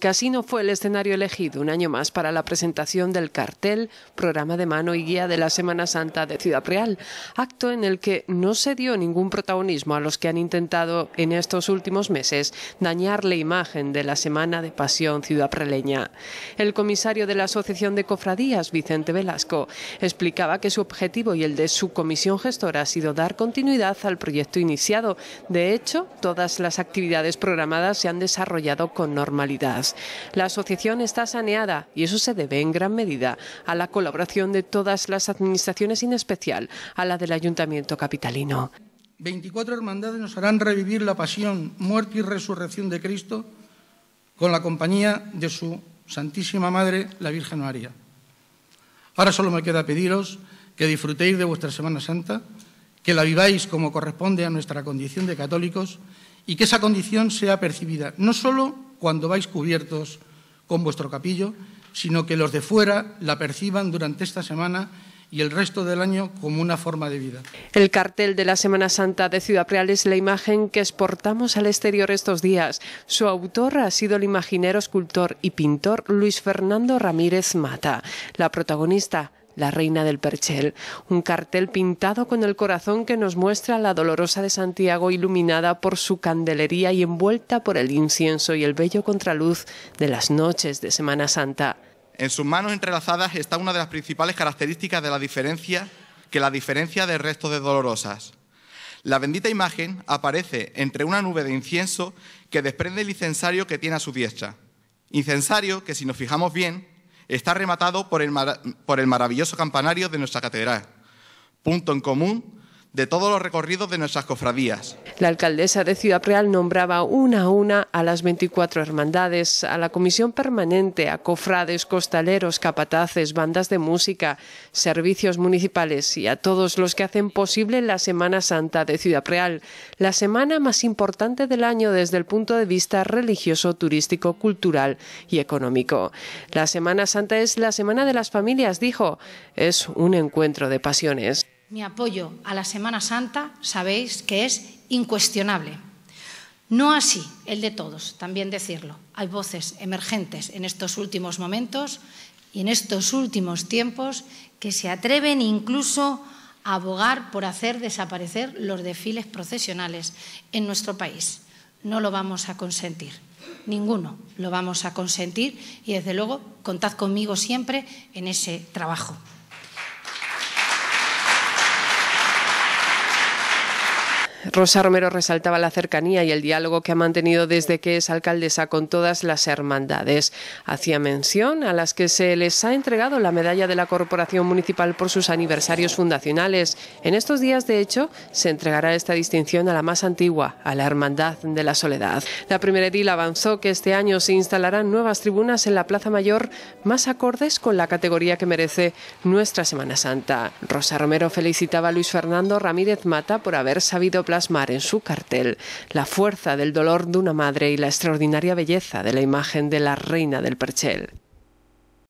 Casino fue el escenario elegido un año más para la presentación del cartel, programa de mano y guía de la Semana Santa de Ciudad Real, acto en el que no se dio ningún protagonismo a los que han intentado en estos últimos meses dañar la imagen de la Semana de Pasión Ciudad Preleña. El comisario de la Asociación de Cofradías, Vicente Velasco, explicaba que su objetivo y el de su comisión gestora ha sido dar continuidad al proyecto iniciado. De hecho, todas las actividades programadas se han desarrollado con normalidad. La asociación está saneada y eso se debe en gran medida a la colaboración de todas las administraciones, en especial a la del Ayuntamiento Capitalino. 24 hermandades nos harán revivir la pasión, muerte y resurrección de Cristo con la compañía de su Santísima Madre, la Virgen María. Ahora solo me queda pediros que disfrutéis de vuestra Semana Santa, que la viváis como corresponde a nuestra condición de católicos y que esa condición sea percibida no solo cuando vais cubiertos con vuestro capillo, sino que los de fuera la perciban durante esta semana y el resto del año como una forma de vida. El cartel de la Semana Santa de Ciudad Real es la imagen que exportamos al exterior estos días. Su autor ha sido el imaginero, escultor y pintor Luis Fernando Ramírez Mata. La protagonista la reina del Perchel, un cartel pintado con el corazón que nos muestra la dolorosa de Santiago iluminada por su candelería y envuelta por el incienso y el bello contraluz de las noches de Semana Santa. En sus manos entrelazadas está una de las principales características de la diferencia que la diferencia del resto de dolorosas. La bendita imagen aparece entre una nube de incienso que desprende el incensario que tiene a su diestra. Incensario que, si nos fijamos bien, está rematado por el, por el maravilloso campanario de nuestra catedral, punto en común de todos los recorridos de nuestras cofradías. La alcaldesa de Ciudad Real nombraba una a una a las 24 hermandades, a la comisión permanente, a cofrades, costaleros, capataces, bandas de música, servicios municipales y a todos los que hacen posible la Semana Santa de Ciudad Real, la semana más importante del año desde el punto de vista religioso, turístico, cultural y económico. La Semana Santa es la Semana de las Familias, dijo. Es un encuentro de pasiones mi apoyo a la Semana Santa sabéis que es incuestionable. No así el de todos, también decirlo. Hay voces emergentes en estos últimos momentos y en estos últimos tiempos que se atreven incluso a abogar por hacer desaparecer los desfiles procesionales en nuestro país. No lo vamos a consentir. Ninguno lo vamos a consentir y, desde luego, contad conmigo siempre en ese trabajo. Rosa Romero resaltaba la cercanía y el diálogo que ha mantenido desde que es alcaldesa con todas las hermandades. Hacía mención a las que se les ha entregado la medalla de la Corporación Municipal por sus aniversarios fundacionales. En estos días, de hecho, se entregará esta distinción a la más antigua, a la Hermandad de la Soledad. La primera edil avanzó que este año se instalarán nuevas tribunas en la Plaza Mayor más acordes con la categoría que merece nuestra Semana Santa. Rosa Romero felicitaba a Luis Fernando Ramírez Mata por haber sabido plasmar en su cartel la fuerza del dolor de una madre y la extraordinaria belleza de la imagen de la reina del Perchel.